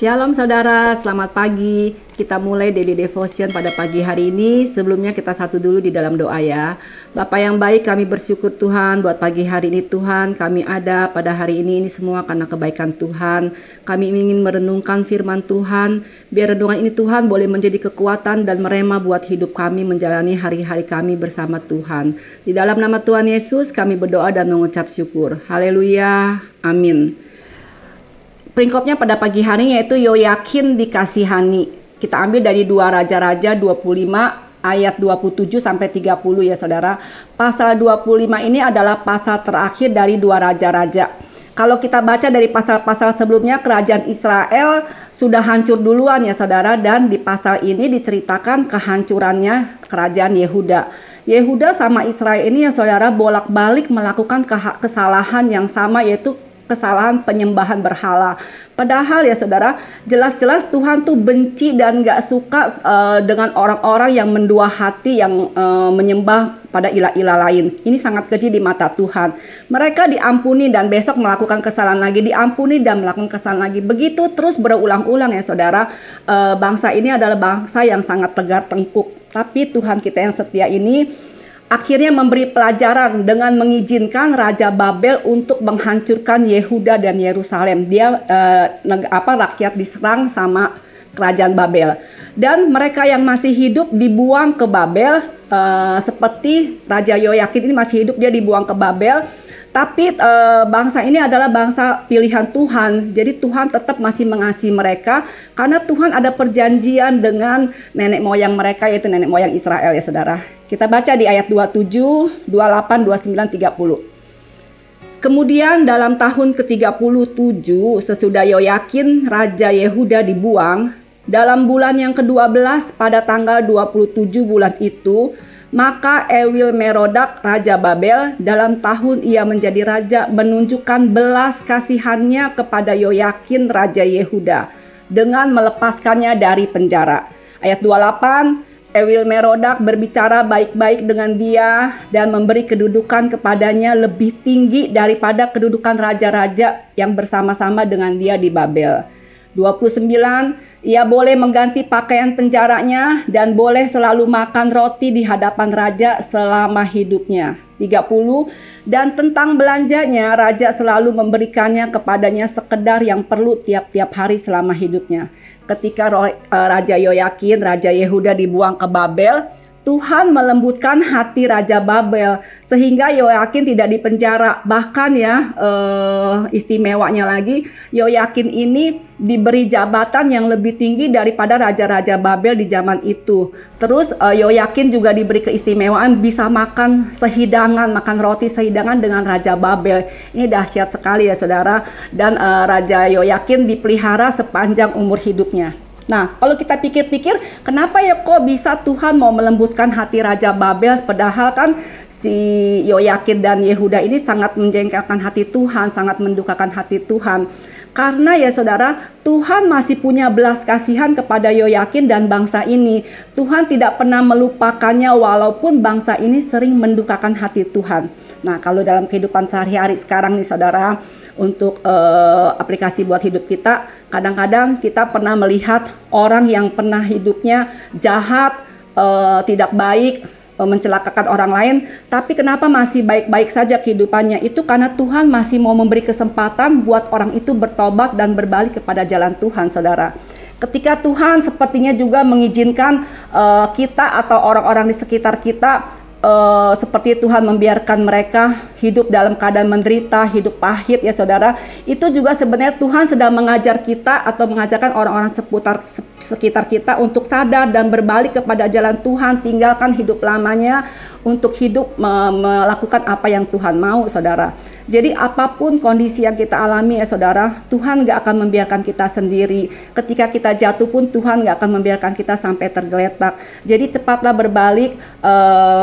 Shalom saudara, selamat pagi. Kita mulai daily devotion pada pagi hari ini. Sebelumnya kita satu dulu di dalam doa ya. Bapa yang baik, kami bersyukur Tuhan buat pagi hari ini Tuhan. Kami ada pada hari ini ini semua karena kebaikan Tuhan. Kami ingin merenungkan firman Tuhan. Biar renungan ini Tuhan boleh menjadi kekuatan dan merema buat hidup kami menjalani hari-hari kami bersama Tuhan. Di dalam nama Tuhan Yesus kami berdoa dan mengucap syukur. Haleluya. Amin. Peringkopnya pada pagi hari yaitu Yoyakin dikasihani. Kita ambil dari dua raja-raja 25 ayat 27 sampai 30 ya saudara. Pasal 25 ini adalah pasal terakhir dari dua raja-raja. Kalau kita baca dari pasal-pasal sebelumnya kerajaan Israel sudah hancur duluan ya saudara dan di pasal ini diceritakan kehancurannya kerajaan Yehuda. Yehuda sama Israel ini ya saudara bolak-balik melakukan kesalahan yang sama yaitu kesalahan penyembahan berhala. Padahal ya saudara, jelas-jelas Tuhan tuh benci dan gak suka uh, dengan orang-orang yang mendua hati yang uh, menyembah pada ilah-ilah lain. Ini sangat keji di mata Tuhan. Mereka diampuni dan besok melakukan kesalahan lagi, diampuni dan melakukan kesalahan lagi. Begitu terus berulang-ulang ya saudara. Uh, bangsa ini adalah bangsa yang sangat tegar tengkuk. Tapi Tuhan kita yang setia ini akhirnya memberi pelajaran dengan mengizinkan Raja Babel untuk menghancurkan Yehuda dan Yerusalem. Dia eh, apa rakyat diserang sama kerajaan Babel dan mereka yang masih hidup dibuang ke Babel eh, seperti Raja Yoyakin ini masih hidup dia dibuang ke Babel tapi e, bangsa ini adalah bangsa pilihan Tuhan. Jadi Tuhan tetap masih mengasihi mereka karena Tuhan ada perjanjian dengan nenek moyang mereka yaitu nenek moyang Israel ya Saudara. Kita baca di ayat 27, 28, 29, 30. Kemudian dalam tahun ke-37 sesudah Yoyakin Raja Yehuda dibuang, dalam bulan yang ke-12 pada tanggal 27 bulan itu, maka Ewil Merodak, Raja Babel, dalam tahun ia menjadi raja menunjukkan belas kasihannya kepada Yoyakin, Raja Yehuda, dengan melepaskannya dari penjara. Ayat 28, Ewil Merodak berbicara baik-baik dengan dia dan memberi kedudukan kepadanya lebih tinggi daripada kedudukan raja-raja yang bersama-sama dengan dia di Babel. 29 ia boleh mengganti pakaian penjaranya dan boleh selalu makan roti di hadapan raja selama hidupnya. 30 dan tentang belanjanya raja selalu memberikannya kepadanya sekedar yang perlu tiap-tiap hari selama hidupnya. Ketika eh, raja Yoyakin, raja Yehuda dibuang ke Babel, Tuhan melembutkan hati Raja Babel sehingga Yoyakin tidak dipenjara bahkan ya eh, istimewanya lagi Yoyakin ini diberi jabatan yang lebih tinggi daripada raja-raja Babel di zaman itu. Terus eh, Yoyakin juga diberi keistimewaan bisa makan sehidangan, makan roti sehidangan dengan Raja Babel. Ini dahsyat sekali ya saudara dan eh, Raja Yoyakin dipelihara sepanjang umur hidupnya. Nah, kalau kita pikir-pikir, kenapa ya kok bisa Tuhan mau melembutkan hati Raja Babel, padahal kan si Yoyakin dan Yehuda ini sangat menjengkelkan hati Tuhan, sangat mendukakan hati Tuhan. Karena ya saudara, Tuhan masih punya belas kasihan kepada Yoyakin dan bangsa ini. Tuhan tidak pernah melupakannya walaupun bangsa ini sering mendukakan hati Tuhan. Nah kalau dalam kehidupan sehari-hari sekarang nih saudara, untuk uh, aplikasi buat hidup kita. Kadang-kadang kita pernah melihat orang yang pernah hidupnya jahat, uh, tidak baik, uh, mencelakakan orang lain, tapi kenapa masih baik-baik saja kehidupannya? Itu karena Tuhan masih mau memberi kesempatan buat orang itu bertobat dan berbalik kepada jalan Tuhan, saudara ketika Tuhan sepertinya juga mengizinkan uh, kita atau orang-orang di sekitar kita uh, seperti Tuhan membiarkan mereka hidup dalam keadaan menderita, hidup pahit ya saudara. Itu juga sebenarnya Tuhan sedang mengajar kita atau mengajarkan orang-orang seputar sekitar kita untuk sadar dan berbalik kepada jalan Tuhan, tinggalkan hidup lamanya untuk hidup melakukan apa yang Tuhan mau, saudara. Jadi apapun kondisi yang kita alami ya saudara, Tuhan gak akan membiarkan kita sendiri. Ketika kita jatuh pun Tuhan gak akan membiarkan kita sampai tergeletak. Jadi cepatlah berbalik e,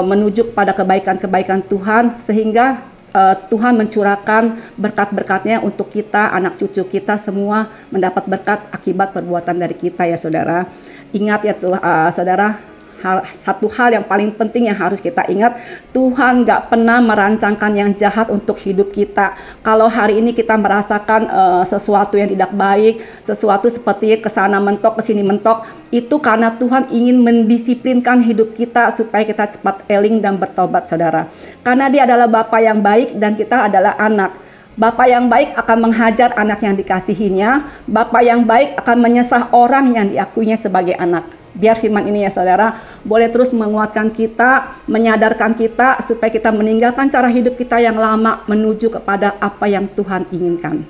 menuju pada kebaikan-kebaikan Tuhan sehingga e, Tuhan mencurahkan berkat-berkatnya untuk kita, anak cucu kita semua mendapat berkat akibat perbuatan dari kita ya saudara. Ingat ya tuh, uh, saudara, hal, satu hal yang paling penting yang harus kita ingat, Tuhan nggak pernah merancangkan yang jahat untuk hidup kita. Kalau hari ini kita merasakan uh, sesuatu yang tidak baik, sesuatu seperti kesana mentok, kesini mentok, itu karena Tuhan ingin mendisiplinkan hidup kita supaya kita cepat eling dan bertobat, saudara. Karena dia adalah Bapa yang baik dan kita adalah anak. Bapak yang baik akan menghajar anak yang dikasihinya. Bapak yang baik akan menyesah orang yang diakuinya sebagai anak biar firman ini ya saudara boleh terus menguatkan kita, menyadarkan kita supaya kita meninggalkan cara hidup kita yang lama menuju kepada apa yang Tuhan inginkan.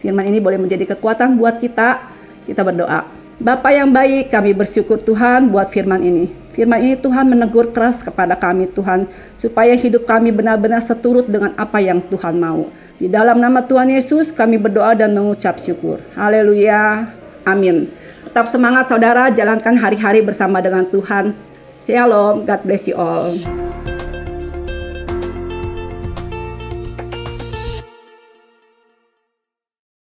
Firman ini boleh menjadi kekuatan buat kita. Kita berdoa. Bapa yang baik, kami bersyukur Tuhan buat firman ini. Firman ini Tuhan menegur keras kepada kami Tuhan supaya hidup kami benar-benar seturut dengan apa yang Tuhan mau. Di dalam nama Tuhan Yesus kami berdoa dan mengucap syukur. Haleluya. Amin. Tetap semangat saudara, jalankan hari-hari bersama dengan Tuhan. Shalom, God bless you all.